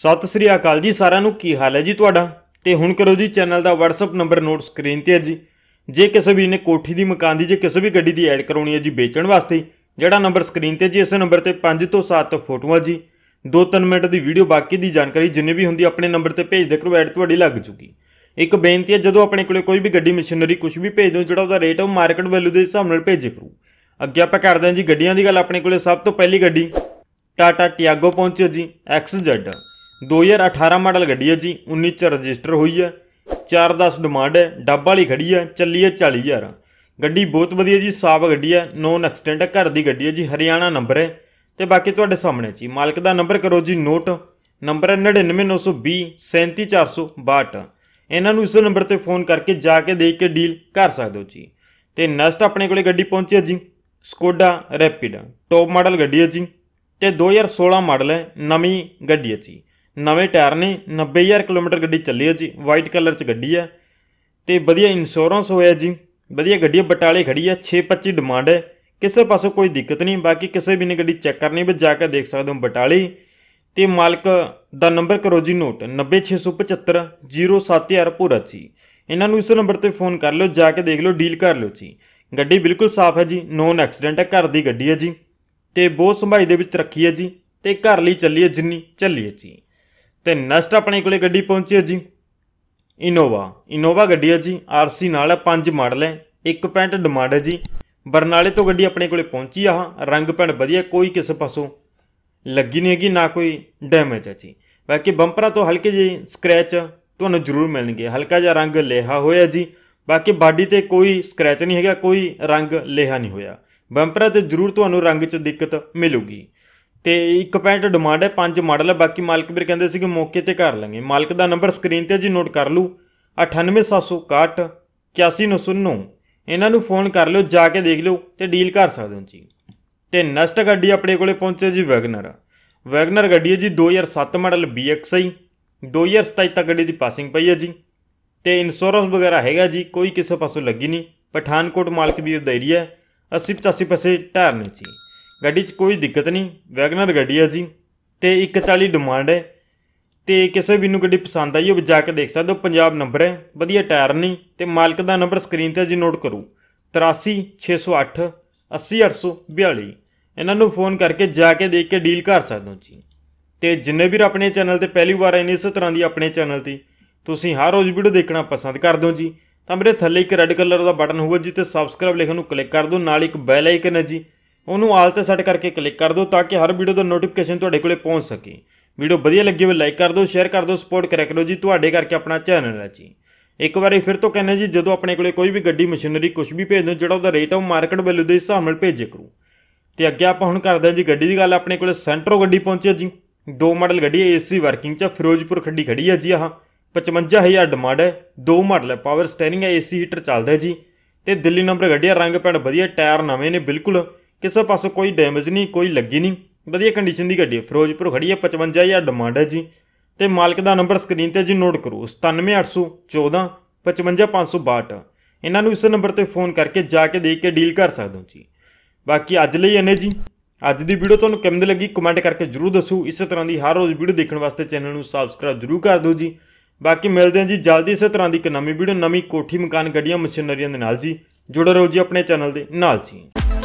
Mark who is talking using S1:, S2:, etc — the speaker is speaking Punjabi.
S1: ਸਤਿ ਸ੍ਰੀ ਅਕਾਲ ਜੀ ਸਾਰਿਆਂ ਨੂੰ ਕੀ ਹਾਲ ਹੈ ਜੀ ਤੁਹਾਡਾ ਤੇ ਹੁਣ ਕਰੋ ਜੀ ਚੈਨਲ ਦਾ WhatsApp ਨੰਬਰ ਨੋਟ ਸਕਰੀਨ ਤੇ ਹੈ ਜੀ ਜੇ ਕਿਸੇ ਵੀ ਨੇ ਕੋਠੀ ਦੀ ਮਕਾਨ ਦੀ ਜੇ ਕਿਸੇ ਵੀ ਗੱਡੀ ਦੀ ਐਡ ਕਰਾਉਣੀ ਹੈ ਜੀ ਵੇਚਣ ਵਾਸਤੇ ਜਿਹੜਾ ਨੰਬਰ ਸਕਰੀਨ ਤੇ ਜੀ ਇਸੇ ਨੰਬਰ ਤੇ 5 ਤੋਂ 7 ਫੋਟੋਆਂ ਜੀ 2-3 ਮਿੰਟ ਦੀ ਵੀਡੀਓ ਬਾਕੀ ਦੀ ਜਾਣਕਾਰੀ ਜਿੰਨੇ ਵੀ ਹੁੰਦੀ ਆਪਣੇ ਨੰਬਰ ਤੇ ਭੇਜ ਦੇ ਕਰੋ ਐਡ ਤੁਹਾਡੀ ਲੱਗ ਚੁੱਕੀ ਇੱਕ ਬੇਨਤੀ ਹੈ ਜਦੋਂ ਆਪਣੇ ਕੋਲੇ ਕੋਈ ਵੀ ਗੱਡੀ ਮਸ਼ੀਨਰੀ ਕੁਝ ਵੀ ਭੇਜ ਦਿਓ ਜਿਹੜਾ ਉਹਦਾ ਰੇਟ ਹੈ ਮਾਰਕੀਟ ਵੈਲਿਊ ਦੇ ਹਿਸਾਬ ਨਾਲ ਭੇਜੇ ਕਰੋ ਅੱਗੇ ਆਪਾਂ ਕਰਦੇ ਹਾਂ ਜੀ ਗੱਡੀਆਂ ਦੀ ਗੱਲ ਆਪਣੇ ਕੋਲੇ ਸਭ ਤੋਂ ਪਹਿਲੀ ਗੱਡੀ ਟਾਟਾ ਟਿਆਗੋ ਪਹੁੰਚੀ ਜੀ XZ 2018 ਮਾਡਲ ਗੱਡੀ ਹੈ ਜੀ 19 ਚ ਰਜਿਸਟਰ ਹੋਈ ਹੈ 410 ਡਿਮਾਂਡ ਹੈ ਡੱਬ ਵਾਲੀ ਖੜੀ ਹੈ ਚੱਲੀ ਹੈ 40000 ਗੱਡੀ ਬਹੁਤ ਵਧੀਆ ਜੀ ਸਾਫ ਗੱਡੀ ਹੈ ਨੋਨ ਐਕਸੀਡੈਂਟ ਹੈ ਘਰ ਦੀ ਗੱਡੀ ਹੈ ਜੀ ਹਰਿਆਣਾ ਨੰਬਰ ਹੈ ਤੇ ਬਾਕੀ ਤੁਹਾਡੇ ਸਾਹਮਣੇ ਜੀ ਮਾਲਕ ਦਾ ਨੰਬਰ ਕਰੋ ਜੀ ਨੋਟ ਨੰਬਰ ਹੈ 99920 37462 ਇਹਨਾਂ ਨੂੰ ਇਸ ਨੰਬਰ ਤੇ ਫੋਨ ਕਰਕੇ ਜਾ ਕੇ ਦੇਖ ਕੇ ਡੀਲ ਕਰ ਸਕਦੇ ਹੋ ਜੀ ਤੇ ਨੈਕਸਟ ਆਪਣੇ ਕੋਲੇ ਗੱਡੀ ਪਹੁੰਚੀ ਹੈ ਜੀ ਸਕੋਡਾ ਰੈਪਿਡ ਟੌਪ ਮਾਡਲ ਗੱਡੀ ਹੈ ਜੀ ਤੇ 2016 ਮਾਡਲ ਹੈ ਨਵੀਂ ਗੱਡੀ ਹੈ ਜੀ ਨਵੇਂ ਟਾਇਰ ਨੇ 90000 ਕਿਲੋਮੀਟਰ ਗੱਡੀ ਚੱਲੀ ਹੈ ਜੀ ਵਾਈਟ ਕਲਰ 'ਚ ਗੱਡੀ ਹੈ ਤੇ ਵਧੀਆ ਇੰਸ਼ੋਰੈਂਸ ਹੋਇਆ ਜੀ ਵਧੀਆ ਗੱਡੀ ਬਟਾਲੇ ਖੜੀ ਹੈ 625 ਡਿਮਾਂਡ ਹੈ ਕਿਸੇ ਪਾਸੋਂ ਕੋਈ ਦਿੱਕਤ ਨਹੀਂ ਬਾਕੀ ਕਿਸੇ ਵੀ ਨੇ ਗੱਡੀ ਚੈੱਕ ਕਰਨੀ ਵੀ ਜਾ ਕੇ ਦੇਖ ਸਕਦੇ ਹੋ ਬਟਾਲੇ ਤੇ ਮਾਲਕ ਦਾ ਨੰਬਰ ਕਰੋ ਜੀ ਨੋਟ 906750700 ਭੋਰਾ ਜੀ ਇਹਨਾਂ ਨੂੰ ਇਸ ਨੰਬਰ ਤੇ ਫੋਨ ਕਰ ਲਿਓ ਜਾ ਕੇ ਦੇਖ ਲਿਓ ਡੀਲ ਕਰ ਲਿਓ ਜੀ ਗੱਡੀ ਬਿਲਕੁਲ ਸਾਫ਼ ਹੈ ਜੀ ਨੋਨ ਐਕਸੀਡੈਂਟ ਹੈ ਘਰ ਦੀ ਗੱਡੀ ਹੈ ਜੀ ਤੇ ਬਹੁਤ ਸੰਭਾਈ ਦੇ ਵਿੱਚ ਰੱਖੀ ਹੈ ਜੀ ਤੇ ਘਰ ਲਈ ਚੱਲੀ ਹੈ ਜਿੰਨੀ ਚੱਲੀ ਹੈ ਜੀ ਤੇ ਨੈਕਸਟ ਆਪਣੇ ਕੋਲੇ ਗੱਡੀ ਪਹੁੰਚੀ ਹੈ ਜੀ ਇਨੋਵਾ ਇਨੋਵਾ ਗੱਡੀ ਹੈ ਜੀ ਆਰਸੀ ਨਾਲ ਹੈ ਮਾਡਲ ਹੈ ਪੈਂਟ ਡਿਮਾਂਡ ਹੈ ਜੀ ਬਰਨਾਲੇ ਤੋਂ ਗੱਡੀ ਆਪਣੇ ਕੋਲੇ ਪਹੁੰਚੀ ਆ ਰੰਗ ਪੈਣ ਵਧੀਆ ਕੋਈ ਕਿਸੇ ਪਾਸੋਂ ਲੱਗੀ ਨਹੀਂ ਹੈਗੀ ਨਾ ਕੋਈ ਡੈਮੇਜ ਹੈ ਜੀ ਬਾਕੀ ਬੰਪਰਾਂ ਤੋਂ ਹਲਕੇ ਜੀ ਸਕ੍ਰੈਚ ਤੁਹਾਨੂੰ ਜ਼ਰੂਰ ਮਿਲਣਗੇ ਹਲਕਾ ਜਿਹਾ ਰੰਗ ਲੇਹਾ ਹੋਇਆ ਜੀ ਬਾਕੀ ਬਾਡੀ ਤੇ ਕੋਈ ਸਕ੍ਰੈਚ ਨਹੀਂ ਹੈਗਾ ਕੋਈ ਰੰਗ ਲੇਹਾ ਨਹੀਂ ਹੋਇਆ ਬੰਪਰਾਂ ਤੇ ਜ਼ਰੂਰ ਤੁਹਾਨੂੰ ਰੰਗ 'ਚ ਦਿੱਕਤ ਮਿਲੂਗੀ ਤੇ ਇੱਕ ਪੈਂਟ ਡਿਮਾਂਡ ਹੈ ਪੰਜ ਮਾਡਲ ਹੈ ਬਾਕੀ ਮਾਲਕ ਵੀਰ ਕਹਿੰਦੇ ਸੀ ਕਿ ਮੌਕੇ ਤੇ ਕਰ ਲਾਂਗੇ ਮਾਲਕ ਦਾ ਨੰਬਰ ਸਕਰੀਨ ਤੇ ਜੀ ਨੋਟ ਕਰ ਲਓ 98761 81909 ਇਹਨਾਂ ਨੂੰ ਫੋਨ ਕਰ ਲਿਓ ਜਾ ਕੇ ਦੇਖ ਲਿਓ ਤੇ ਡੀਲ ਕਰ ਸਕਦੇ ਹੋ ਜੀ ਤੇ ਨਸਟ ਗੱਡੀ ਆਪਣੇ ਕੋਲੇ ਪਹੁੰਚੇ ਜੀ ਵੈਗਨਰ ਵੈਗਨਰ ਗੱਡੀ ਹੈ ਜੀ 2007 ਮਾਡਲ BXi 2027 ਤੱਕ ਗੱਡੀ ਦੀ ਪਾਸਿੰਗ ਪਈ ਹੈ ਜੀ ਤੇ ਇੰਸ਼ੋਰੈਂਸ ਵਗੈਰਾ ਹੈਗਾ ਜੀ ਕੋਈ ਕਿਸੇ ਪਾਸੋਂ ਲੱਗੀ ਨਹੀਂ ਪਠਾਨਕੋਟ ਮਾਲਕ ਵੀਰ ਦਾ ਏਰੀਆ 80 85 ਪੈਸੇ ਟਾਇਰ ਨੇ ਜੀ ਗੱਡੀ 'ਚ ਕੋਈ ਦਿੱਕਤ ਨਹੀਂ ਵੈਗਨਰ ਗੱਡੀ ਆ ਜੀ ਤੇ 140 ਡਿਮਾਂਡ ਹੈ ਤੇ ਕਿਸੇ ਵੀ ਨੂੰ ਗੱਡੀ ਪਸੰਦ ਆਈ ਉਹ ਜਾ ਕੇ ਦੇਖ ਸਕਦੇ ਹੋ ਪੰਜਾਬ ਨੰਬਰ ਹੈ ਵਧੀਆ ਟਾਇਰ ਨਹੀਂ ਤੇ ਮਾਲਕ ਦਾ ਨੰਬਰ ਸਕਰੀਨ ਤੇ ਜੀ ਨੋਟ ਕਰੋ 83608 80842 ਇਹਨਾਂ ਨੂੰ ਫੋਨ ਕਰਕੇ ਜਾ ਕੇ ਦੇਖ ਕੇ ਡੀਲ ਕਰ ਸਕਦੇ ਹੋ ਜੀ ਤੇ ਜਿੰਨੇ ਵੀ ਆਪਣੇ ਚੈਨਲ ਤੇ ਪਹਿਲੀ ਵਾਰ ਆਏ ਨੇ ਇਸੇ ਤਰ੍ਹਾਂ ਦੀ ਆਪਣੇ ਚੈਨਲ ਤੇ ਤੁਸੀਂ ਹਰ ਰੋਜ਼ ਵੀਡੀਓ ਦੇਖਣਾ ਪਸੰਦ ਕਰਦੇ ਹੋ ਜੀ ਤਾਂ ਮੇਰੇ ਥੱਲੇ ਇੱਕ ਰੈੱਡ ਕਲਰ ਦਾ ਬਟਨ ਹੋਊਗਾ ਜੀ ਤੇ ਸਬਸਕ੍ਰਾਈਬ ਲਿਖਣ ਨੂੰ ਕਲਿੱਕ ਕਰ ਦਿਓ ਨਾਲ ਇੱਕ ਬੈਲ ਆਈਕਨ ਹੈ ਜੀ ਉਹਨੂੰ ਆਲ ਤੇ ਸੈੱਟ ਕਰਕੇ ਕਲਿੱਕ ਕਰ ਦਿਓ ਤਾਂ ਕਿ ਹਰ ਵੀਡੀਓ ਦਾ ਨੋਟੀਫਿਕੇਸ਼ਨ ਤੁਹਾਡੇ ਕੋਲੇ ਪਹੁੰਚ ਸਕੇ ਵੀਡੀਓ ਵਧੀਆ ਲੱਗੀ ਹੋਵੇ ਲਾਈਕ ਕਰ ਦਿਓ ਸ਼ੇਅਰ ਕਰ ਦਿਓ ਸਪੋਰਟ ਕਰਿਆ ਕਰੋ ਜੀ ਤੁਹਾਡੇ ਕਰਕੇ ਆਪਣਾ ਚੈਨਲ ਹੈ ਜੀ ਇੱਕ ਵਾਰੀ ਫਿਰ ਤੋਂ ਕਹਿੰਦੇ ਜੀ ਜਦੋਂ ਆਪਣੇ ਕੋਲੇ ਕੋਈ ਵੀ ਗੱਡੀ ਮਸ਼ੀਨਰੀ ਕੁਝ ਵੀ ਭੇਜ ਦਿਓ ਜਿਹੜਾ ਉਹਦਾ ਰੇਟ ਆਫ ਮਾਰਕੀਟ ਵੈਲਿਊ ਦੇ ਹਿਸਾਬ ਨਾਲ ਭੇਜੇ ਕਰੋ ਤੇ ਅੱਗੇ ਆਪਾਂ ਹੁਣ ਕਰਦੇ ਹਾਂ ਜੀ ਗੱਡੀ ਦੀ ਗੱਲ ਆਪਣੇ ਕੋਲੇ ਸੈਂਟਰੋ ਗੱਡੀ ਪਹੁੰਚੀ ਜੀ ਦੋ ਮਾਡਲ ਗੱਡੀ ਹੈ ਏਸੀ ਵਰਕਿੰਗ ਚ ਫਿਰੋਜ਼ਪੁਰ ਖੱਡੀ ਖੜੀ ਹੈ ਜੀ ਆਹ 55000 ਡਿਮਾਂਡ ਹੈ ਦੋ ਮਾਡਲ ਹੈ ਪਾਵਰ ਸਟੀਅਰਿੰਗ ਹੈ ਏਸੀ ਹੀਟਰ ਚੱਲਦਾ ਜੀ ਤੇ ਦਿੱਲੀ ਨੰਬਰ ਗੱਡੀ ਹੈ ਰੰਗ ਪੈਂਟ ਵਧੀਆ ਟਾਇਰ ਨਵੇਂ ਨੇ ਬਿਲਕੁਲ ਕਿਸੇ ਪਾਸੋਂ ਕੋਈ ਡੈਮੇਜ ਨਹੀਂ ਕੋਈ ਲੱਗੀ ਨਹੀਂ ਵਧੀਆ ਕੰਡੀਸ਼ਨ ਦੀ ਗੱਡੀ ਹੈ ਫਿਰੋਜ਼ਪੁਰ ਖੜੀ ਹੈ 55000 ਡਿਮਾਂਡ ਹੈ ਜੀ ਤੇ ਮਾਲਕ ਦਾ ਨੰਬਰ ਸਕਰੀਨ ਤੇ ਜੀ ਨੋਟ ਕਰੋ 97814 55562 ਇਹਨਾਂ ਨੂੰ ਇਸ ਨੰਬਰ ਤੇ ਫੋਨ ਕਰਕੇ ਜਾ ਕੇ ਦੇਖ ਕੇ ਡੀਲ ਕਰ ਸਕਦੇ ਹੋ ਜੀ ਬਾਕੀ ਅੱਜ ਲਈ ਇਹਨੇ ਜੀ ਅੱਜ ਦੀ ਵੀਡੀਓ ਤੁਹਾਨੂੰ ਕਿਵੇਂ ਦੀ ਲੱਗੀ ਕਮੈਂਟ ਕਰਕੇ ਜਰੂਰ ਦੱਸੋ ਇਸੇ ਤਰ੍ਹਾਂ ਦੀ ਹਰ ਰੋਜ਼ ਵੀਡੀਓ ਦੇਖਣ ਵਾਸਤੇ ਚੈਨਲ ਨੂੰ ਸਬਸਕ੍ਰਾਈਬ ਜਰੂਰ ਕਰ ਦਿਓ ਜੀ ਬਾਕੀ ਮਿਲਦੇ ਹਾਂ ਜੀ ਜਲਦੀ ਇਸੇ ਤਰ੍ਹਾਂ ਦੀ ਇੱਕ ਨਵੀਂ ਵੀਡੀਓ ਨਵੀਂ ਕੋਠੀ ਮਕਾਨ ਗੱਡੀਆਂ ਮਸ਼ੀਨਰੀਆਂ ਦੇ ਨਾਲ ਜੀ ਜੁੜੇ ਰਹੋ ਜੀ ਆਪਣੇ ਚੈਨਲ ਦੇ ਨਾਲ ਜੀ